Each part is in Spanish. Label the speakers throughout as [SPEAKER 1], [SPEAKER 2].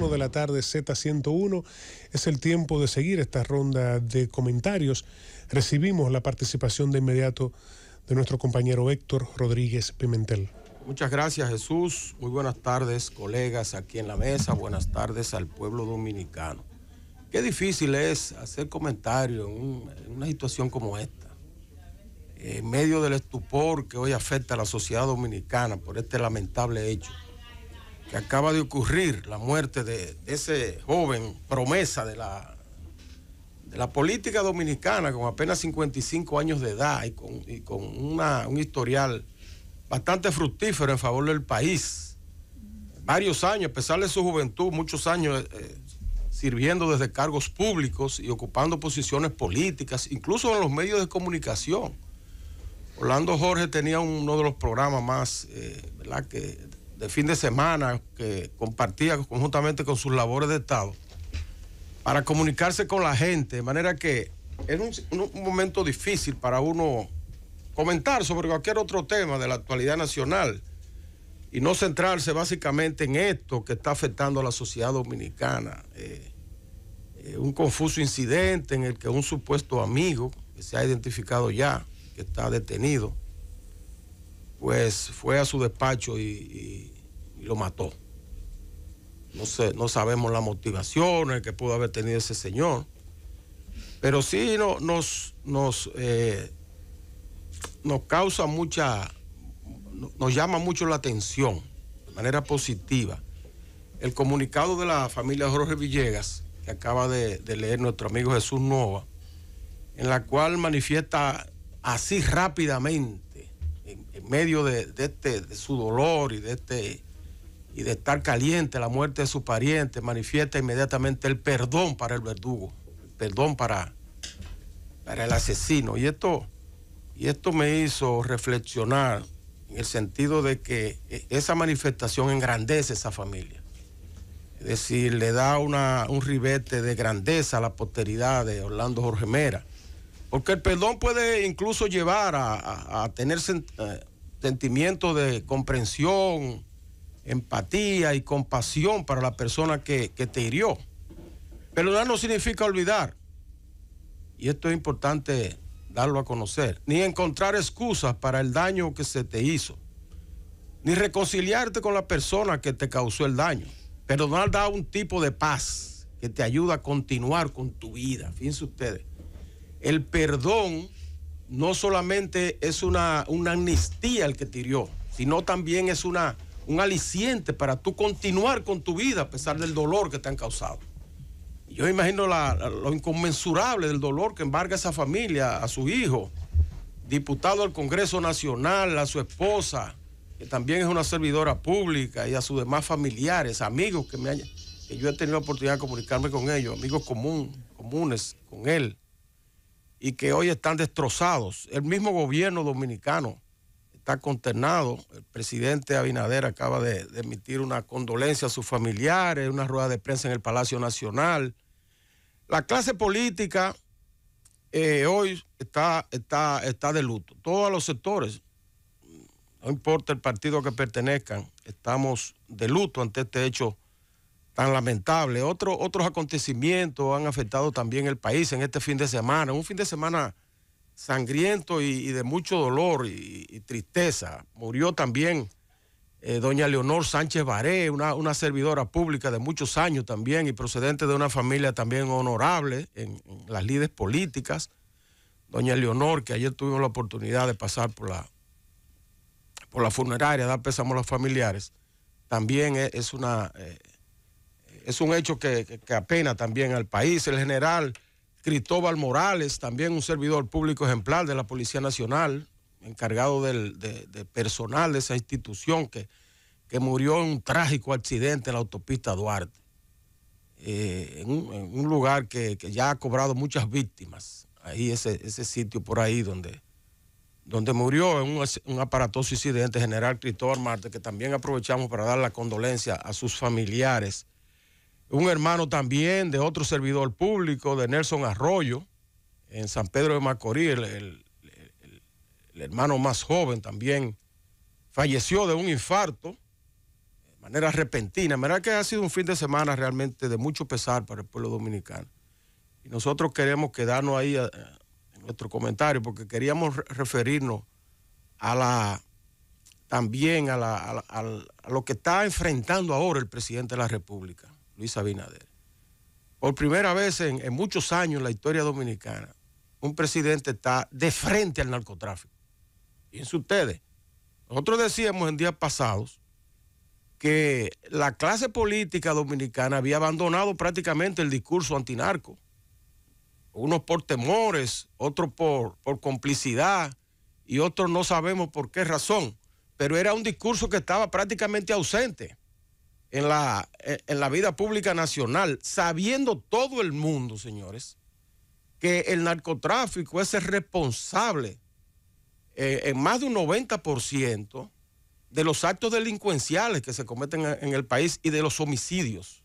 [SPEAKER 1] de la tarde Z101. Es el tiempo de seguir esta ronda de comentarios. Recibimos la participación de inmediato de nuestro compañero Héctor Rodríguez Pimentel. Muchas gracias Jesús. Muy buenas tardes colegas aquí en la mesa. Buenas tardes al pueblo dominicano. Qué difícil es hacer comentarios en una situación como esta. En medio del estupor que hoy afecta a la sociedad dominicana por este lamentable hecho que acaba de ocurrir, la muerte de, ese joven promesa de la, de la, política dominicana con apenas 55 años de edad y con, un historial bastante fructífero en favor del país. Varios años, a pesar de su juventud, muchos años eh, sirviendo desde cargos públicos y ocupando posiciones políticas, incluso en los medios de comunicación. Orlando Jorge tenía uno de los programas más, eh, ¿verdad? Que de fin de semana que compartía conjuntamente con sus labores de Estado para comunicarse con la gente, de manera que era un, momento difícil para uno comentar sobre cualquier otro tema de la actualidad nacional y no centrarse básicamente en esto que está afectando a la sociedad dominicana. Eh, eh, un confuso incidente en el que un supuesto amigo que se ha identificado ya, que está detenido, pues fue a su despacho y lo mató. No, sé, no sabemos las motivaciones que pudo haber tenido ese señor, pero sí nos, nos, eh, nos causa mucha, nos llama mucho la atención de manera positiva. El comunicado de la familia Jorge Villegas, que acaba de, leer nuestro amigo Jesús Nova, en la cual manifiesta así rápidamente, en, medio de, de, este, de su dolor y de este y de estar caliente la muerte de su pariente, manifiesta inmediatamente el perdón para el verdugo, el perdón para, para el asesino. Y esto, y esto me hizo reflexionar en el sentido de que eh, esa manifestación engrandece a esa familia. Es decir, le da un ribete de grandeza a la posteridad de Orlando Jorge Mera. Porque el perdón puede incluso llevar a, a, tener eh, sentimientos de comprensión, empatía y compasión para la persona que, te hirió. Perdonar no significa olvidar, y esto es importante darlo a conocer, ni encontrar excusas para el daño que se te hizo, ni reconciliarte con la persona que te causó el daño. Perdonar da un tipo de paz que te ayuda a continuar con tu vida. Fíjense ustedes, el perdón no solamente es una, una amnistía al que te hirió, sino también es una un aliciente para tú continuar con tu vida a pesar del dolor que te han causado. Yo imagino lo inconmensurable del dolor que embarga esa familia, a su hijo, diputado al Congreso Nacional, a su esposa, que también es una servidora pública, y a sus demás familiares, amigos que, me que yo he tenido la oportunidad de comunicarme con ellos, amigos común, comunes con él, y que hoy están destrozados. El mismo gobierno dominicano está consternado. El presidente Abinader acaba de, emitir una condolencia a sus familiares, una rueda de prensa en el Palacio Nacional. La clase política eh, hoy está, está, está de luto. Todos los sectores, no importa el partido que pertenezcan, estamos de luto ante este hecho tan lamentable. otros acontecimientos han afectado también el país en este fin de semana. Un fin de semana sangriento y, de mucho dolor y, tristeza. Murió también eh, doña Leonor Sánchez Baré, una, servidora pública de muchos años también y procedente de una familia también honorable en, las lides políticas. Doña Leonor, que ayer tuvimos la oportunidad de pasar por la, por la funeraria, dar pésamos a los familiares, también es, una... Eh, es un hecho que, que apena también al país. El general Cristóbal Morales, también un servidor público ejemplar de la Policía Nacional, encargado del de, personal de esa institución que, que, murió en un trágico accidente en la autopista Duarte, eh, en, un, lugar que, ya ha cobrado muchas víctimas, ahí ese, ese sitio por ahí donde, donde murió en un, un aparatoso incidente general Cristóbal Marte, que también aprovechamos para dar la condolencia a sus familiares un hermano también de otro servidor público, de Nelson Arroyo, en San Pedro de Macorís, el, hermano más joven también, falleció de un infarto de manera repentina. Mira que ha sido un fin de semana realmente de mucho pesar para el pueblo dominicano. Y nosotros queremos quedarnos ahí eh, en nuestro comentario porque queríamos referirnos también a lo que está enfrentando ahora el presidente de la República Luis Abinader. Por primera vez en, muchos años en la historia dominicana, un presidente está de frente al narcotráfico. Fíjense ustedes, nosotros decíamos en días pasados que la clase política dominicana había abandonado prácticamente el discurso antinarco. Unos por temores, otros por, por complicidad y otros no sabemos por qué razón, pero era un discurso que estaba prácticamente ausente en la, eh, en la vida pública nacional, sabiendo todo el mundo, señores, que el narcotráfico es el responsable eh, en más de un 90% de los actos delincuenciales que se cometen en el país y de los homicidios.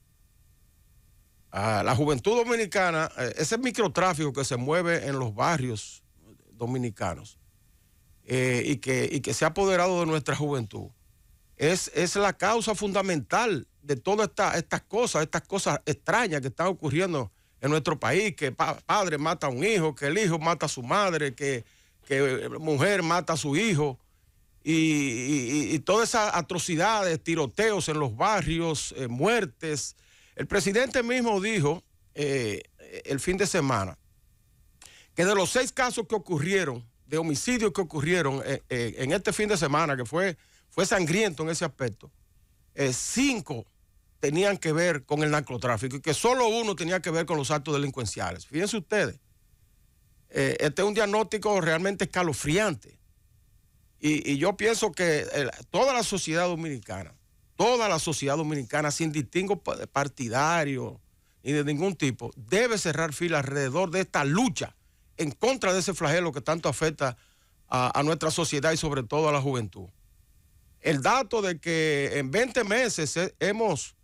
[SPEAKER 1] Ah, la juventud dominicana, eh, ese microtráfico que se mueve en los barrios dominicanos y que se ha apoderado de nuestra juventud, es, la causa fundamental de todas estas cosas, estas cosas extrañas que están ocurriendo en nuestro país, que padre mata a un hijo, que el hijo mata a su madre, que, que mujer mata a su hijo, y, todas esas atrocidades, tiroteos en los barrios, eh, muertes. El presidente mismo dijo eh, el fin de semana que de los seis casos que ocurrieron, de homicidios que ocurrieron eh, en este fin de semana, que fue fue sangriento en ese aspecto. Eh, cinco tenían que ver con el narcotráfico y que solo uno tenía que ver con los actos delincuenciales. Fíjense ustedes, eh, este es un diagnóstico realmente escalofriante. Y, yo pienso que toda la sociedad dominicana, toda la sociedad dominicana, sin distingo partidario ni de ningún tipo, debe cerrar fila alrededor de esta lucha en contra de ese flagelo que tanto afecta a nuestra sociedad y sobre todo a la juventud el dato de que en 20 meses eh, hemos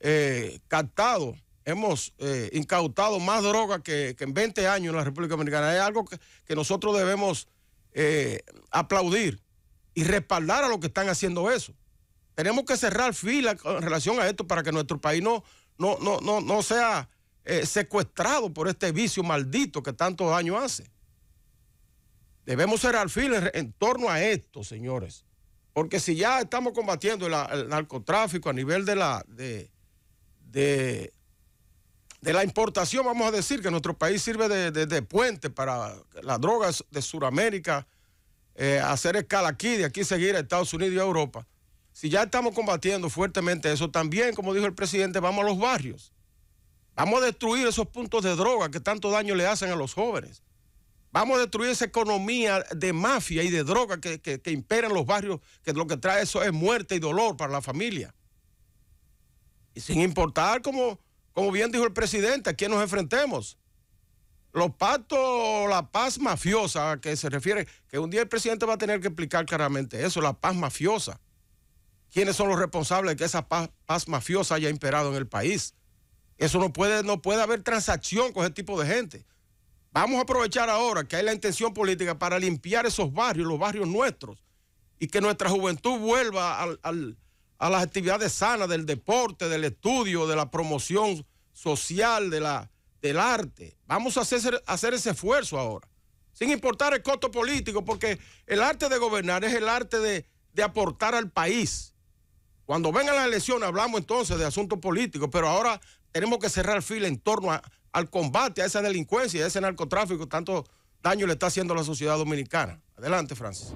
[SPEAKER 1] eh, captado, hemos eh, incautado más droga que, en 20 años en la República Dominicana, es algo que, nosotros debemos aplaudir y respaldar a los que están haciendo eso. Tenemos que cerrar fila en relación a esto para que nuestro país no, no, sea secuestrado por este vicio maldito que tantos años hace. Debemos cerrar fila en torno a esto, señores. Porque si ya estamos combatiendo el, narcotráfico a nivel de la, de, de, la importación, vamos a decir que nuestro país sirve de, puente para las drogas de Sudamérica, eh, hacer escala aquí, de aquí seguir a Estados Unidos y a Europa. Si ya estamos combatiendo fuertemente eso, también, como dijo el presidente, vamos a los barrios. Vamos a destruir esos puntos de droga que tanto daño le hacen a los jóvenes. Vamos a destruir esa economía de mafia y de droga que, impera en los barrios, que lo que trae eso es muerte y dolor para la familia. Y sin importar, como, bien dijo el presidente, a quién nos enfrentemos. Los pactos, la paz mafiosa a que se refiere, que un día el presidente va a tener que explicar claramente eso, la paz mafiosa. ¿Quiénes son los responsables de que esa paz, paz mafiosa haya imperado en el país? Eso no puede, no puede haber transacción con ese tipo de gente. Vamos a aprovechar ahora que hay la intención política para limpiar esos barrios, los barrios nuestros, y que nuestra juventud vuelva a las actividades sanas del deporte, del estudio, de la promoción social, de la, del arte. Vamos a hacer, ese esfuerzo ahora, sin importar el costo político, porque el arte de gobernar es el arte de, de aportar al país. Cuando vengan las elecciones hablamos entonces de asuntos políticos, pero ahora tenemos que cerrar fila en torno a, al combate a esa delincuencia, a ese narcotráfico, tanto daño le está haciendo a la sociedad dominicana. Adelante, Francis.